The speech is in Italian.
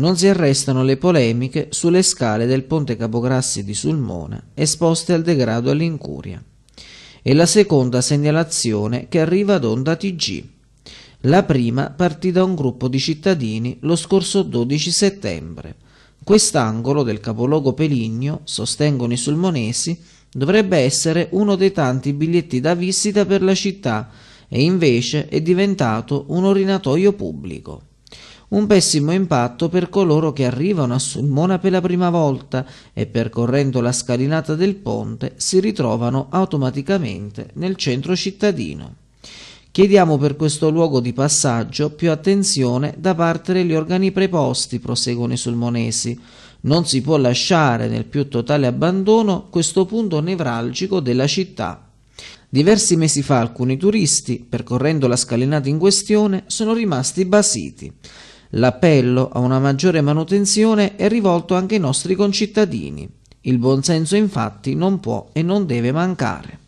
non si arrestano le polemiche sulle scale del ponte Capograssi di Sulmona esposte al degrado e all'incuria. È la seconda segnalazione che arriva ad Onda TG. La prima partì da un gruppo di cittadini lo scorso 12 settembre. Quest'angolo del capoluogo Peligno, sostengono i sulmonesi, dovrebbe essere uno dei tanti biglietti da visita per la città e invece è diventato un orinatoio pubblico un pessimo impatto per coloro che arrivano a Sulmona per la prima volta e percorrendo la scalinata del ponte si ritrovano automaticamente nel centro cittadino. Chiediamo per questo luogo di passaggio più attenzione da parte degli organi preposti, proseguono i sulmonesi. Non si può lasciare nel più totale abbandono questo punto nevralgico della città. Diversi mesi fa alcuni turisti, percorrendo la scalinata in questione, sono rimasti basiti. L'appello a una maggiore manutenzione è rivolto anche ai nostri concittadini. Il buonsenso infatti non può e non deve mancare.